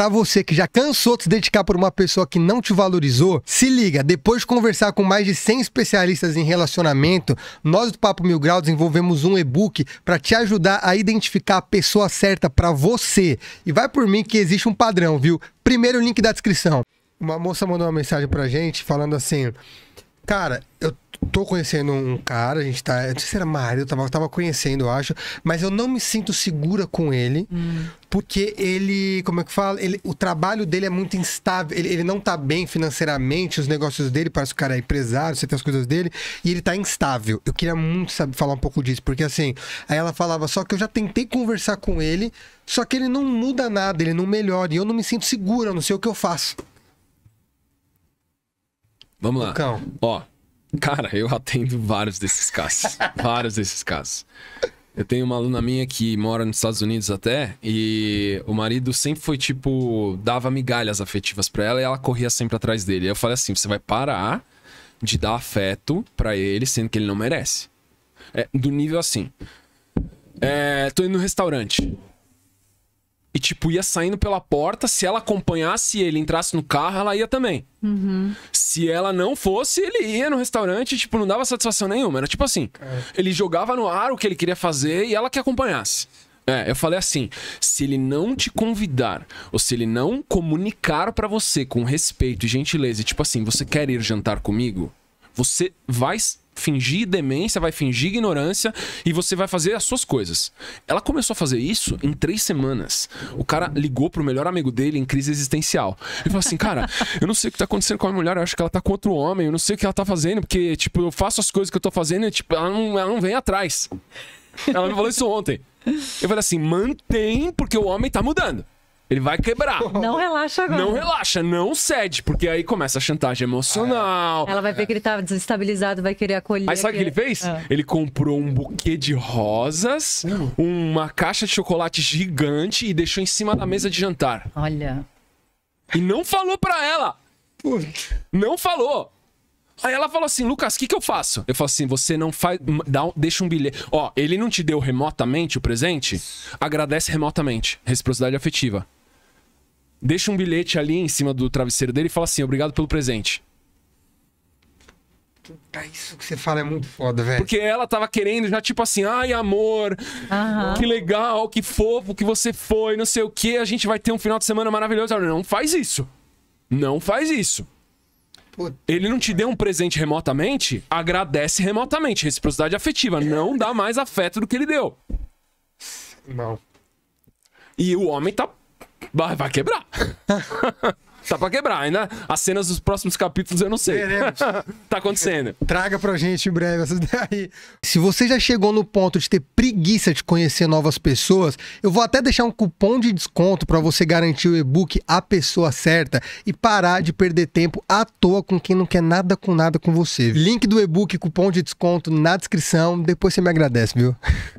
para você que já cansou de se dedicar por uma pessoa que não te valorizou, se liga, depois de conversar com mais de 100 especialistas em relacionamento, nós do Papo Mil Grau desenvolvemos um e-book para te ajudar a identificar a pessoa certa para você. E vai por mim que existe um padrão, viu? Primeiro link da descrição. Uma moça mandou uma mensagem pra gente falando assim: Cara, eu tô conhecendo um cara, a gente tá. Eu não sei se era marido, eu tava, eu tava conhecendo, eu acho, mas eu não me sinto segura com ele. Hum porque ele, como é que fala? Ele, o trabalho dele é muito instável. Ele, ele não tá bem financeiramente, os negócios dele, parece que o cara é empresário, você tem as coisas dele, e ele tá instável. Eu queria muito saber falar um pouco disso, porque assim, aí ela falava só que eu já tentei conversar com ele, só que ele não muda nada, ele não melhora, e eu não me sinto segura, eu não sei o que eu faço. Vamos lá. Cão. Ó, cara, eu atendo vários desses casos. vários desses casos. Eu tenho uma aluna minha que mora nos Estados Unidos até, e o marido sempre foi tipo, dava migalhas afetivas para ela e ela corria sempre atrás dele. Eu falei assim: você vai parar de dar afeto para ele, sendo que ele não merece. É, do nível assim. É, tô indo no restaurante. E, tipo, ia saindo pela porta. Se ela acompanhasse ele entrasse no carro, ela ia também. Uhum. Se ela não fosse, ele ia no restaurante, tipo, não dava satisfação nenhuma. Era tipo assim: é. ele jogava no ar o que ele queria fazer e ela que acompanhasse. É, eu falei assim: se ele não te convidar, ou se ele não comunicar para você com respeito e gentileza, e tipo assim, você quer ir jantar comigo? Você vai fingir demência, vai fingir ignorância e você vai fazer as suas coisas. Ela começou a fazer isso em três semanas. O cara ligou pro melhor amigo dele em crise existencial. Ele falou assim: Cara, eu não sei o que tá acontecendo com a mulher, eu acho que ela tá com outro homem, eu não sei o que ela tá fazendo, porque, tipo, eu faço as coisas que eu tô fazendo e, tipo, ela não, ela não vem atrás. Ela me falou isso ontem. Eu falei assim: mantém, porque o homem tá mudando. Ele vai quebrar. Não relaxa agora. Não relaxa, não cede, porque aí começa a chantagem emocional. Ela vai ver que ele tá desestabilizado, vai querer acolher. Aí sabe o que ele fez? Ah. Ele comprou um buquê de rosas, uh. uma caixa de chocolate gigante e deixou em cima da mesa de jantar. Olha. E não falou pra ela. Putz. Não falou. Aí ela falou assim, Lucas, o que, que eu faço? Eu falo assim, você não faz. Dá, deixa um bilhete. Ó, ele não te deu remotamente o presente? Agradece remotamente. Reciprocidade afetiva deixa um bilhete ali em cima do travesseiro dele e fala assim: obrigado pelo presente. Isso que você fala é muito foda, velho. Porque ela tava querendo já, tipo assim, ai, amor, que legal, que fofo que você foi, não sei o que, a gente vai ter um final de semana maravilhoso. Não faz isso. Não faz isso. Puta Ele não te deu um presente remotamente, agradece remotamente. Reciprocidade afetiva. Não dá mais afeto do que ele deu. Não. E o homem tá Vai quebrar. Tá pra quebrar, ainda. As cenas dos próximos capítulos eu não sei. tá acontecendo. Traga pra gente em breve essas daí. Se você já chegou no ponto de ter preguiça de conhecer novas pessoas, eu vou até deixar um cupom de desconto para você garantir o e-book A Pessoa Certa e parar de perder tempo à toa com quem não quer nada com nada com você. Link do e-book, cupom de desconto na descrição. Depois você me agradece, viu?